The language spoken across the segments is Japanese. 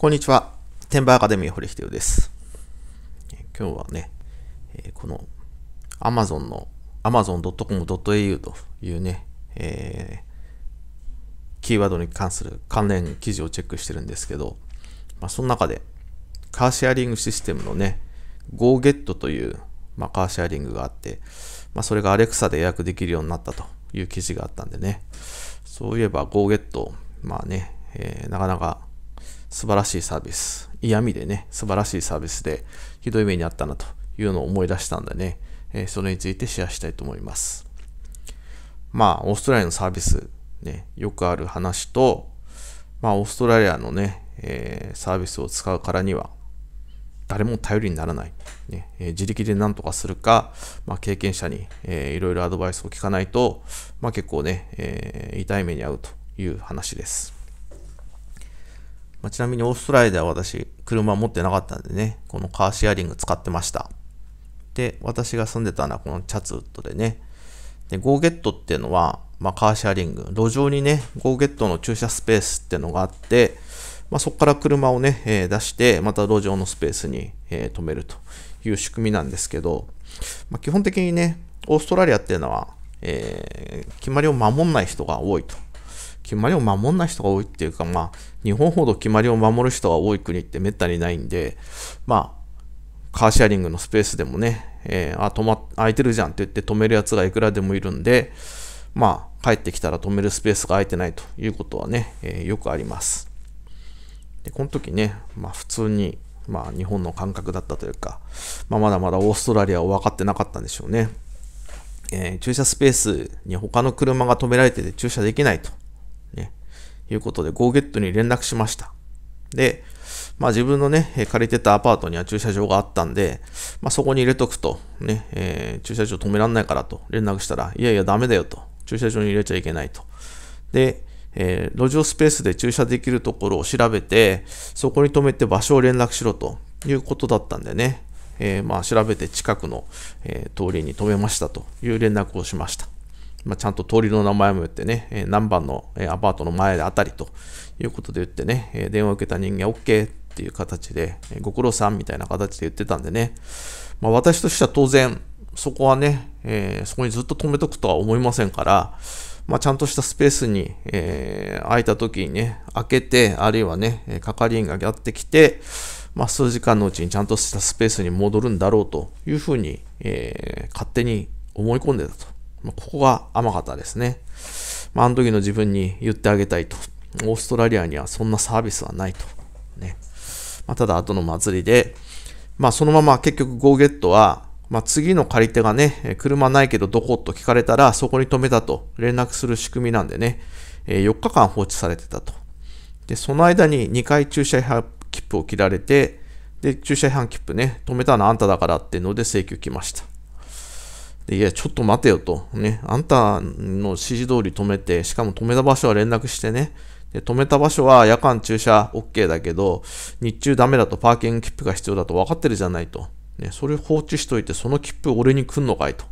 こんにちは。バ馬アカデミー堀秀夫です。今日はね、この Amazon の amazon.com.au というね、えー、キーワードに関する関連記事をチェックしてるんですけど、まあ、その中でカーシェアリングシステムのね、GoGet という、まあ、カーシェアリングがあって、まあ、それが Alexa で予約できるようになったという記事があったんでね、そういえば GoGet、まあね、えー、なかなか素晴らしいサービス、嫌味でね、素晴らしいサービスで、ひどい目にあったなというのを思い出したんでね、えそれについてシェアしたいと思います。まあ、オーストラリアのサービス、ね、よくある話と、まあ、オーストラリアのね、えー、サービスを使うからには、誰も頼りにならない。ねえー、自力で何とかするか、まあ、経験者に、えー、いろいろアドバイスを聞かないと、まあ、結構ね、えー、痛い目に遭うという話です。まあ、ちなみにオーストラリアでは私、車持ってなかったんでね、このカーシェアリング使ってました。で、私が住んでたのはこのチャツウッドでね、で、ゴーゲットっていうのは、まあ、カーシェアリング、路上にね、ゴーゲットの駐車スペースっていうのがあって、まあ、そこから車をね、えー、出して、また路上のスペースに、えー、止めるという仕組みなんですけど、まあ、基本的にね、オーストラリアっていうのは、えー、決まりを守んない人が多いと決まりを守んない人が多いっていうか、まあ、日本ほど決まりを守る人が多い国ってめったにないんで、まあ、カーシェアリングのスペースでもね、えー、あ、止ま、空いてるじゃんって言って止めるやつがいくらでもいるんで、まあ、帰ってきたら止めるスペースが空いてないということはね、えー、よくあります。で、この時ね、まあ、普通に、まあ、日本の感覚だったというか、まあ、まだまだオーストラリアを分かってなかったんでしょうね。えー、駐車スペースに他の車が止められてて駐車できないということで、GoGet に連絡しました。で、まあ自分のね、借りてたアパートには駐車場があったんで、まあそこに入れとくと、ね、えー、駐車場止めらんないからと連絡したら、いやいやダメだよと、駐車場に入れちゃいけないと。で、えー、路上スペースで駐車できるところを調べて、そこに止めて場所を連絡しろということだったんでね、えー、まあ調べて近くの、えー、通りに止めましたという連絡をしました。まあ、ちゃんと通りの名前も言ってね、え何番の、えアパートの前であたりということで言ってね、え電話を受けた人間 OK っていう形で、えご苦労さんみたいな形で言ってたんでね、まあ、私としては当然、そこはね、えー、そこにずっと止めとくとは思いませんから、まあ、ちゃんとしたスペースに、えー、空いた時にね、開けて、あるいはね、係員がやってきて、まあ、数時間のうちにちゃんとしたスペースに戻るんだろうというふうに、えー、勝手に思い込んでたと。ここが甘かったですね。まあ、あの時の自分に言ってあげたいと。オーストラリアにはそんなサービスはないと。ね。まあ、ただ、後の祭りで、まあ、そのまま結局 GoGet は、まあ、次の借り手がね、車ないけどどこと聞かれたら、そこに止めたと連絡する仕組みなんでね、4日間放置されてたと。で、その間に2回駐車違反切符を切られて、で、駐車違反切符ね、止めたのあんただからっていうので請求来ました。でいや、ちょっと待てよと。ね、あんたの指示通り止めて、しかも止めた場所は連絡してね。で止めた場所は夜間駐車 OK だけど、日中ダメだとパーキング切符が必要だと分かってるじゃないと。ね、それ放置しといて、その切符俺に来んのかいと。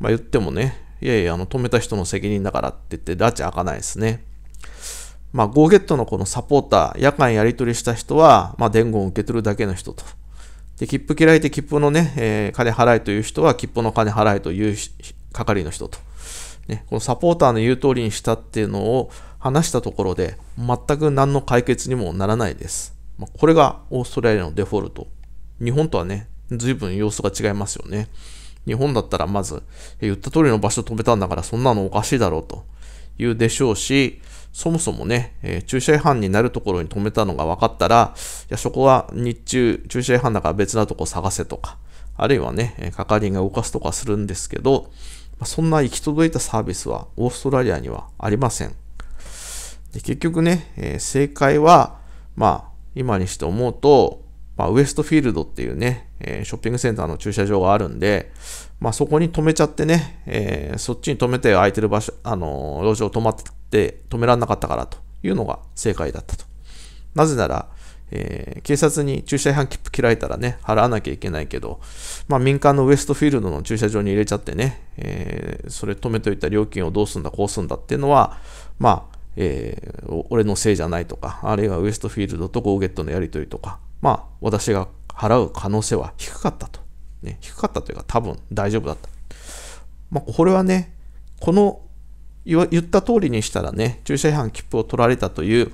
まあ、言ってもね、いやいや、あの止めた人の責任だからって言って、拉致開かないですね。まあ、GoGet のこのサポーター、夜間やり取りした人は、まあ、伝言を受け取るだけの人と。で、切符嫌いって切符のね、えー、金払えという人は切符の金払えという係の人と。ね、このサポーターの言う通りにしたっていうのを話したところで、全く何の解決にもならないです。まあ、これがオーストラリアのデフォルト。日本とはね、随分様子が違いますよね。日本だったらまず、言った通りの場所止めたんだからそんなのおかしいだろうと。言うでしょうし、そもそもね、えー、駐車違反になるところに止めたのが分かったら、いやそこは日中、駐車違反だから別なとこ探せとか、あるいはね、係員が動かすとかするんですけど、そんな行き届いたサービスはオーストラリアにはありません。で結局ね、えー、正解は、まあ、今にして思うと、まあ、ウエストフィールドっていうね、えー、ショッピングセンターの駐車場があるんで、まあ、そこに止めちゃってね、えー、そっちに止めて空いてる場所、あのー、路上止まって止められなかったからというのが正解だったと。なぜなら、えー、警察に駐車違反切符切られたらね、払わなきゃいけないけど、まあ、民間のウエストフィールドの駐車場に入れちゃってね、えー、それ止めといた料金をどうすんだ、こうすんだっていうのは、まあ、えー、俺のせいじゃないとか、あるいはウエストフィールドとゴーゲットのやりとりとか、まあ、私が払う可能性は低かったと。ね、低かったというか、多分大丈夫だった。まあ、これはね、この言った通りにしたらね、駐車違反切符を取られたという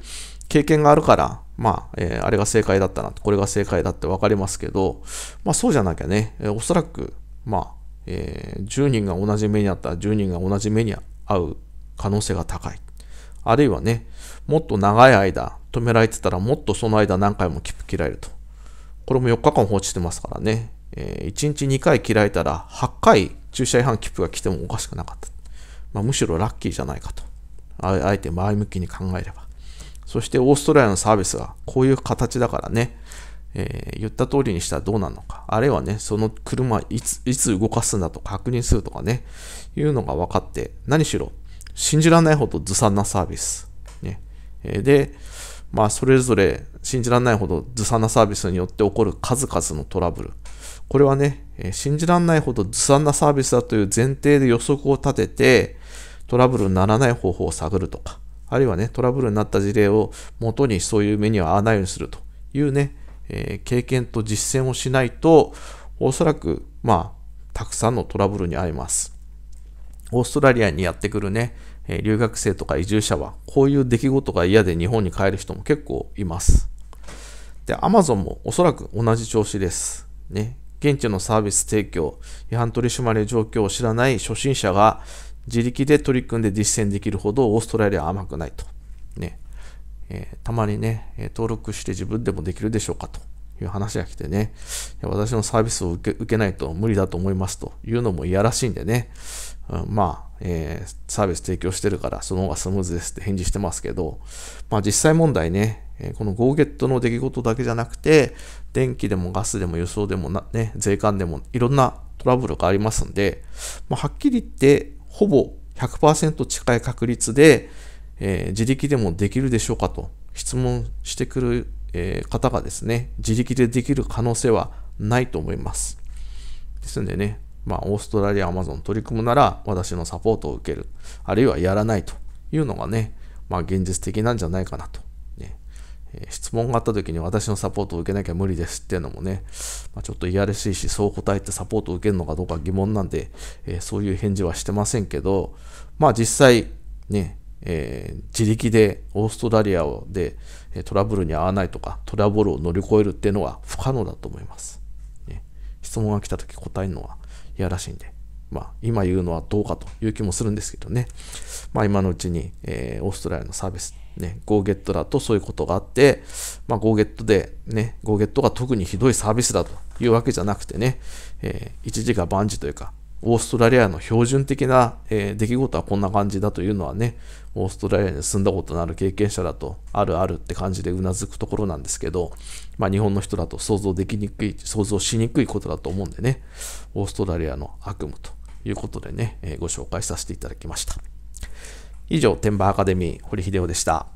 経験があるから、まあ、えー、あれが正解だったな、これが正解だって分かりますけど、まあそうじゃなきゃね、えー、おそらく、まあ、えー、10人が同じ目にあったら10人が同じ目に遭う可能性が高い。あるいはね、もっと長い間、止められてたらもっとその間何回も切切られると。これも4日間放置してますからね。えー、1日2回切られたら8回駐車違反切符が来てもおかしくなかった。まあ、むしろラッキーじゃないかと。あえて前向きに考えれば。そしてオーストラリアのサービスはこういう形だからね、えー、言った通りにしたらどうなのか。あるいはね、その車いついつ動かすんだと確認するとかね、いうのが分かって、何しろ信じられないほどずさんなサービス。ね、で、まあ、それぞれ信じられないほどずさんなサービスによって起こる数々のトラブル。これはね、信じられないほどずさんなサービスだという前提で予測を立てて、トラブルにならない方法を探るとか、あるいはね、トラブルになった事例を元にそういう目には合わないようにするというね、えー、経験と実践をしないと、おそらく、まあ、たくさんのトラブルに遭います。オーストラリアにやってくるね、え留学生とか移住者は、こういう出来事が嫌で日本に帰る人も結構います。で、Amazon もおそらく同じ調子です。ね。現地のサービス提供、違反取締り状況を知らない初心者が自力で取り組んで実践できるほどオーストラリアは甘くないと。ね。えー、たまにね、登録して自分でもできるでしょうかという話が来てね、私のサービスを受けないと無理だと思いますというのもいやらしいんでね、うん、まあ、えー、サービス提供してるから、その方がスムーズですって返事してますけど、まあ実際問題ね、この GoGet の出来事だけじゃなくて、電気でもガスでも輸送でもな、ね、税関でもいろんなトラブルがありますんで、まあ、はっきり言って、ほぼ100%近い確率で、えー、自力でもできるでしょうかと質問してくる、えー、方がですね、自力でできる可能性はないと思います。ですんでね、まあ、オーストラリア、アマゾン取り組むなら、私のサポートを受ける。あるいはやらないというのがね、まあ、現実的なんじゃないかなと。ねえ質問があった時に私のサポートを受けなきゃ無理ですっていうのもね、まあ、ちょっといやらしいし、そう答えてサポートを受けるのかどうか疑問なんで、えー、そういう返事はしてませんけど、まあ実際、ね、えー、自力でオーストラリアでトラブルに遭わないとか、トラブルを乗り越えるっていうのは不可能だと思います。ね、質問が来た時答えるのはやらしいんで、まあ、今言うのはどうかという気もするんですけどね、まあ、今のうちに、えー、オーストラリアのサービス、ね、GoGet だとそういうことがあって、まあ、GoGet で、ね、GoGet が特にひどいサービスだというわけじゃなくてね、えー、一時が万事というか、オーストラリアの標準的な、えー、出来事はこんな感じだというのはね、オーストラリアに住んだことのある経験者だと、あるあるって感じでうなずくところなんですけど、まあ、日本の人だと想像できにくい、想像しにくいことだと思うんでね、オーストラリアの悪夢ということでね、えー、ご紹介させていただきました。以上、天馬アカデミー、堀秀夫でした。